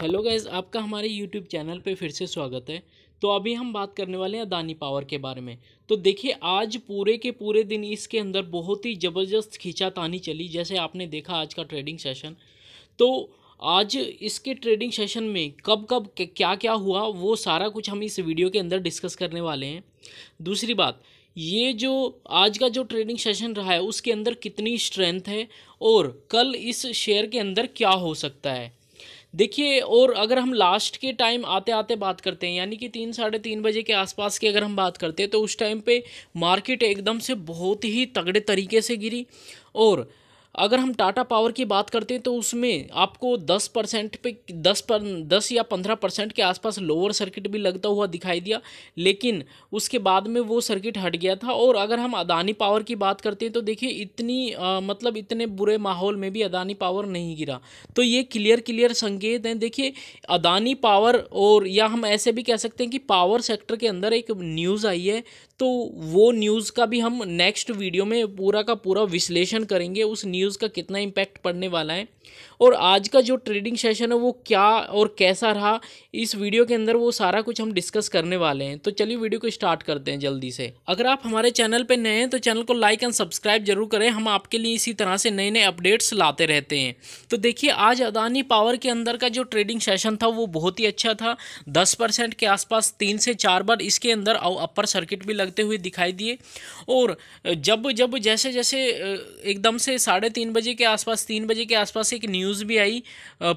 hello guys आपका हमारे YouTube channel पे फिर से स्वागत है तो अभी हम बात करने वाले हैं अदानी पावर के बारे में तो देखिए आज पूरे के पूरे दिन इसके अंदर बहुत ही ज़बरदस्त खींचातानी चली जैसे आपने देखा आज का ट्रेडिंग सेशन तो आज इसके ट्रेडिंग सेशन में कब कब क्या क्या हुआ वो सारा कुछ हम इस वीडियो के अंदर डिस्कस करने वाले हैं दूसरी बात ये जो आज का जो ट्रेडिंग सेशन रहा है उसके अंदर कितनी स्ट्रेंथ है और कल इस शेयर के अंदर क्या हो सकता है देखिए और अगर हम लास्ट के टाइम आते आते बात करते हैं यानी कि तीन साढ़े तीन बजे के आसपास की अगर हम बात करते हैं तो उस टाइम पे मार्केट एकदम से बहुत ही तगड़े तरीके से गिरी और अगर हम टाटा पावर की बात करते हैं तो उसमें आपको 10 परसेंट पे 10 पर 10 या 15 परसेंट के आसपास लोअर सर्किट भी लगता हुआ दिखाई दिया लेकिन उसके बाद में वो सर्किट हट गया था और अगर हम अदानी पावर की बात करते हैं तो देखिए इतनी आ, मतलब इतने बुरे माहौल में भी अदानी पावर नहीं गिरा तो ये क्लियर क्लियर संकेत हैं देखिए अदानी पावर और या हम ऐसे भी कह सकते हैं कि पावर सेक्टर के अंदर एक न्यूज़ आई है तो वो न्यूज़ का भी हम नेक्स्ट वीडियो में पूरा का पूरा विश्लेषण करेंगे उस न्यूज़ न्यूज़ का कितना इम्पैक्ट पड़ने वाला है और आज का जो ट्रेडिंग सेशन है वो क्या और कैसा रहा इस वीडियो के अंदर वो सारा कुछ हम डिस्कस करने वाले हैं तो चलिए वीडियो को स्टार्ट करते हैं जल्दी से अगर आप हमारे चैनल पर नए हैं तो चैनल को लाइक एंड सब्सक्राइब जरूर करें हम आपके लिए इसी तरह से नए नए अपडेट्स लाते रहते हैं तो देखिए आज अदानी पावर के अंदर का जो ट्रेडिंग सेशन था वो बहुत ही अच्छा था दस परसेंट के आसपास तीन से चार बार इसके अंदर अपर सर्किट भी लगते हुए दिखाई दिए और जब जब जैसे जैसे एकदम से साढ़े तीन बजे के आसपास तीन बजे के आसपास एक न्यूज़ न्यूज़ भी आई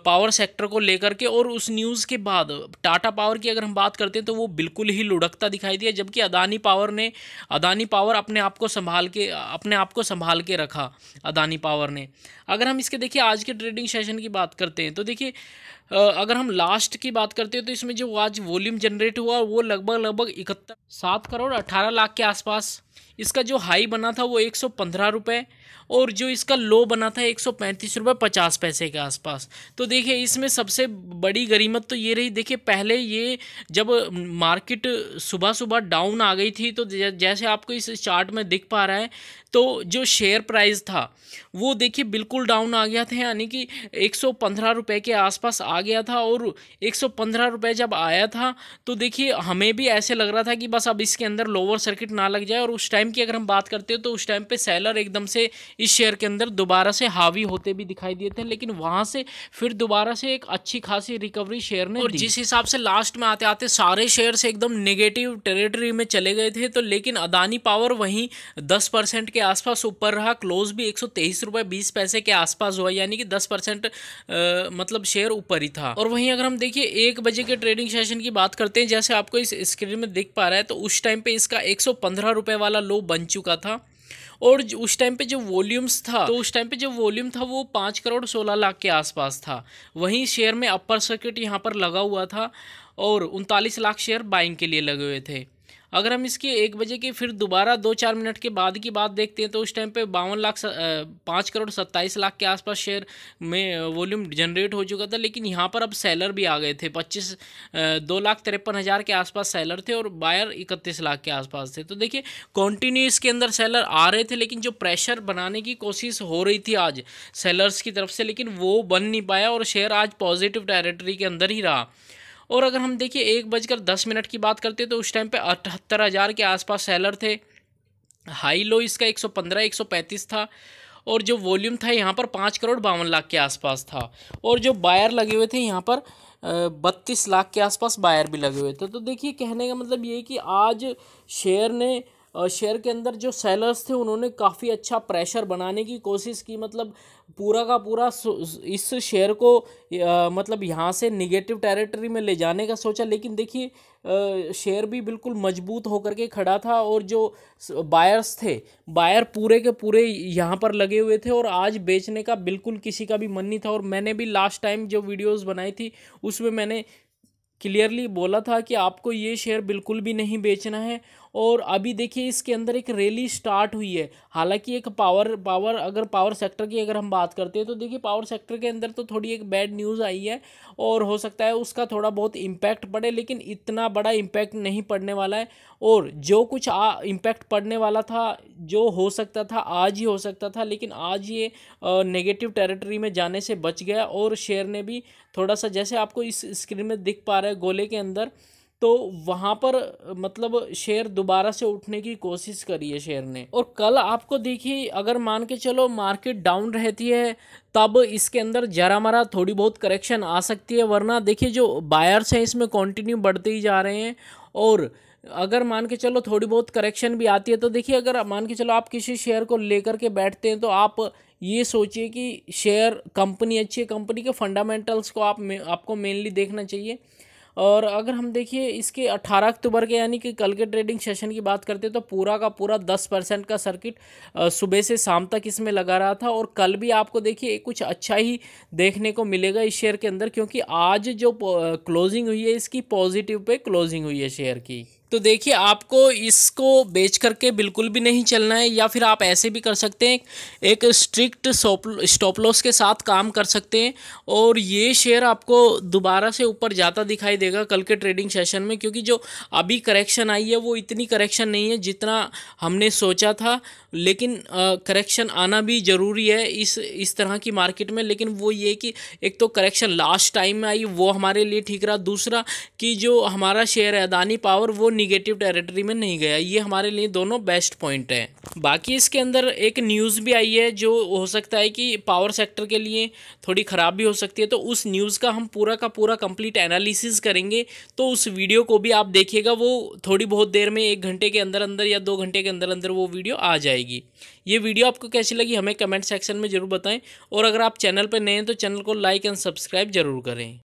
पावर सेक्टर को लेकर के और उस न्यूज़ के बाद टाटा पावर की अगर हम बात करते हैं तो वो बिल्कुल ही लुढ़कता दिखाई दिया जबकि अदानी पावर ने अदानी पावर अपने आप को संभाल के अपने आप को संभाल के रखा अदानी पावर ने अगर हम इसके देखिए आज के ट्रेडिंग सेशन की बात करते हैं तो देखिए अगर हम लास्ट की बात करते हैं तो इसमें जो आज वॉल्यूम जनरेट हुआ वो लगभग लगभग इकहत्तर सात करोड़ अठारह लाख के आसपास इसका जो हाई बना था वो एक सौ पंद्रह रुपये और जो इसका लो बना था एक सौ पैंतीस रुपये पचास पैसे के आसपास तो देखिए इसमें सबसे बड़ी गरीमत तो ये रही देखिए पहले ये जब मार्केट सुबह सुबह डाउन आ गई थी तो जैसे आपको इस चार्ट में दिख पा रहा है तो जो शेयर प्राइस था वो देखिए बिल्कुल डाउन आ गया था यानी कि एक सौ पंद्रह रुपये के आसपास आ आ गया था और एक सौ जब आया था तो देखिए हमें भी ऐसे लग रहा था कि बस अब इसके अंदर लोअर सर्किट ना लग जाए और उस टाइम की अगर हम बात करते हैं तो उस टाइम पे सेलर एकदम से इस शेयर के अंदर दोबारा से हावी होते भी दिखाई दिए थे लेकिन वहाँ से फिर दोबारा से एक अच्छी खासी रिकवरी शेयर ने और जिस हिसाब से लास्ट में आते आते सारे शेयर से एकदम नेगेटिव टेरेटरी में चले गए थे तो लेकिन अदानी पावर वहीं दस परसेंट के आसपास ऊपर रहा क्लोज भी एक सौ तेईस रुपये बीस पैसे के आसपास हुआ यानी कि दस परसेंट मतलब शेयर ऊपर ही भी था और वहीं अगर हम देखिए एक बजे के ट्रेडिंग सेशन की बात करते हैं जैसे आपको इस स्क्रीन में दिख पा रहा है तो उस टाइम पे इसका एक रुपए वाला लो बन चुका था और उस टाइम पे जो वॉल्यूम्स था तो उस टाइम पे जो वॉल्यूम था वो पाँच करोड़ सोलह लाख के आसपास था वहीं शेयर में अपर सर्किट यहाँ पर लगा हुआ था और उनतालीस लाख शेयर बाइंग के लिए लगे हुए थे अगर हम इसके एक बजे के फिर दोबारा दो चार मिनट के बाद की बात देखते हैं तो उस टाइम पे बावन लाख पाँच करोड़ सत्ताईस लाख के आसपास शेयर में वॉल्यूम जनरेट हो चुका था लेकिन यहाँ पर अब सेलर भी आ गए थे पच्चीस दो लाख तिरपन हज़ार के आसपास सेलर थे और बायर इकतीस लाख के आसपास थे तो देखिए कॉन्टिन्यू इसके अंदर सेलर आ रहे थे लेकिन जो प्रेशर बनाने की कोशिश हो रही थी आज सेलर्स की तरफ से लेकिन वो बन नहीं पाया और शेयर आज पॉजिटिव टेरेटरी के अंदर ही रहा और अगर हम देखिए एक बजकर दस मिनट की बात करते तो उस टाइम पे अठहत्तर हज़ार के आसपास सेलर थे हाई लो इसका 115 135 था और जो वॉल्यूम था यहाँ पर पाँच करोड़ बावन लाख के आसपास था और जो बायर लगे हुए थे यहाँ पर बत्तीस लाख के आसपास बायर भी लगे हुए थे तो देखिए कहने का मतलब ये है कि आज शेयर ने शेयर के अंदर जो सेलर्स थे उन्होंने काफ़ी अच्छा प्रेशर बनाने की कोशिश की मतलब पूरा का पूरा इस शेयर को मतलब यहाँ से निगेटिव टेरिटरी में ले जाने का सोचा लेकिन देखिए शेयर भी बिल्कुल मजबूत होकर के खड़ा था और जो बायर्स थे बायर पूरे के पूरे यहाँ पर लगे हुए थे और आज बेचने का बिल्कुल किसी का भी मन नहीं था और मैंने भी लास्ट टाइम जो वीडियोज़ बनाई थी उसमें मैंने क्लियरली बोला था कि आपको ये शेयर बिल्कुल भी नहीं बेचना है और अभी देखिए इसके अंदर एक रैली स्टार्ट हुई है हालांकि एक पावर पावर अगर पावर सेक्टर की अगर हम बात करते हैं तो देखिए पावर सेक्टर के अंदर तो थोड़ी एक बैड न्यूज़ आई है और हो सकता है उसका थोड़ा बहुत इम्पैक्ट पड़े लेकिन इतना बड़ा इम्पैक्ट नहीं पड़ने वाला है और जो कुछ इम्पैक्ट पड़ने वाला था जो हो सकता था आज ही हो सकता था लेकिन आज ये नेगेटिव टेरिटरी में जाने से बच गया और शेयर ने भी थोड़ा सा जैसे आपको इस स्क्रीन में दिख पा रहा है गोले के अंदर तो वहाँ पर मतलब शेयर दोबारा से उठने की कोशिश करी है शेयर ने और कल आपको देखिए अगर मान के चलो मार्केट डाउन रहती है तब इसके अंदर जरा मरा थोड़ी बहुत करेक्शन आ सकती है वरना देखिए जो बायर्स हैं इसमें कंटिन्यू बढ़ते ही जा रहे हैं और अगर मान के चलो थोड़ी बहुत करेक्शन भी आती है तो देखिए अगर मान के चलो आप किसी शेयर को लेकर के बैठते हैं तो आप ये सोचिए कि शेयर कंपनी अच्छी है कंपनी के फंडामेंटल्स को आप आपको मेनली देखना चाहिए और अगर हम देखिए इसके 18 अक्टूबर के यानी कि कल के ट्रेडिंग सेशन की बात करते हैं तो पूरा का पूरा 10 परसेंट का सर्किट सुबह से शाम तक इसमें लगा रहा था और कल भी आपको देखिए कुछ अच्छा ही देखने को मिलेगा इस शेयर के अंदर क्योंकि आज जो क्लोजिंग हुई है इसकी पॉजिटिव पे क्लोजिंग हुई है शेयर की तो देखिए आपको इसको बेच करके बिल्कुल भी नहीं चलना है या फिर आप ऐसे भी कर सकते हैं एक स्ट्रिक्ट स्टॉप लॉस के साथ काम कर सकते हैं और ये शेयर आपको दोबारा से ऊपर जाता दिखाई देगा कल के ट्रेडिंग सेशन में क्योंकि जो अभी करेक्शन आई है वो इतनी करेक्शन नहीं है जितना हमने सोचा था लेकिन करेक्शन आना भी ज़रूरी है इस इस तरह की मार्केट में लेकिन वो ये कि एक तो करेक्शन लास्ट टाइम में आई वो हमारे लिए ठीक रहा दूसरा कि जो हमारा शेयर है अदानी पावर वो निगेटिव टेरिटरी में नहीं गया ये हमारे लिए दोनों बेस्ट पॉइंट हैं बाकी इसके अंदर एक न्यूज़ भी आई है जो हो सकता है कि पावर सेक्टर के लिए थोड़ी ख़राब भी हो सकती है तो उस न्यूज़ का हम पूरा का पूरा कंप्लीट एनालिसिस करेंगे तो उस वीडियो को भी आप देखिएगा वो थोड़ी बहुत देर में एक घंटे के अंदर अंदर या दो घंटे के अंदर अंदर वो वीडियो आ जाएगी ये वीडियो आपको कैसी लगी हमें कमेंट सेक्शन में ज़रूर बताएँ और अगर आप चैनल पर नए हैं तो चैनल को लाइक एंड सब्सक्राइब ज़रूर करें